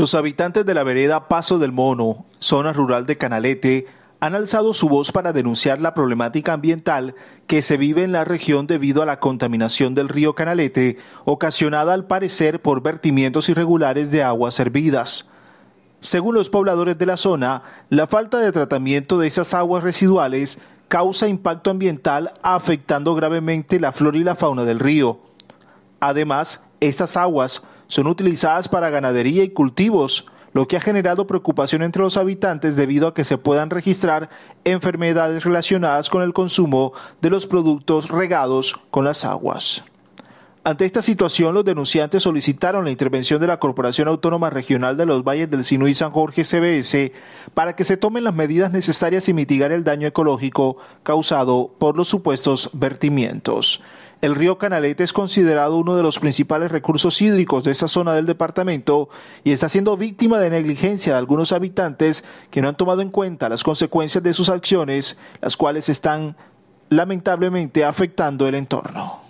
Los habitantes de la vereda Paso del Mono, zona rural de Canalete, han alzado su voz para denunciar la problemática ambiental que se vive en la región debido a la contaminación del río Canalete, ocasionada al parecer por vertimientos irregulares de aguas hervidas. Según los pobladores de la zona, la falta de tratamiento de esas aguas residuales causa impacto ambiental afectando gravemente la flora y la fauna del río. Además, esas aguas son utilizadas para ganadería y cultivos, lo que ha generado preocupación entre los habitantes debido a que se puedan registrar enfermedades relacionadas con el consumo de los productos regados con las aguas. Ante esta situación, los denunciantes solicitaron la intervención de la Corporación Autónoma Regional de los Valles del Sinú y San Jorge CBS para que se tomen las medidas necesarias y mitigar el daño ecológico causado por los supuestos vertimientos. El río Canalete es considerado uno de los principales recursos hídricos de esta zona del departamento y está siendo víctima de negligencia de algunos habitantes que no han tomado en cuenta las consecuencias de sus acciones, las cuales están lamentablemente afectando el entorno.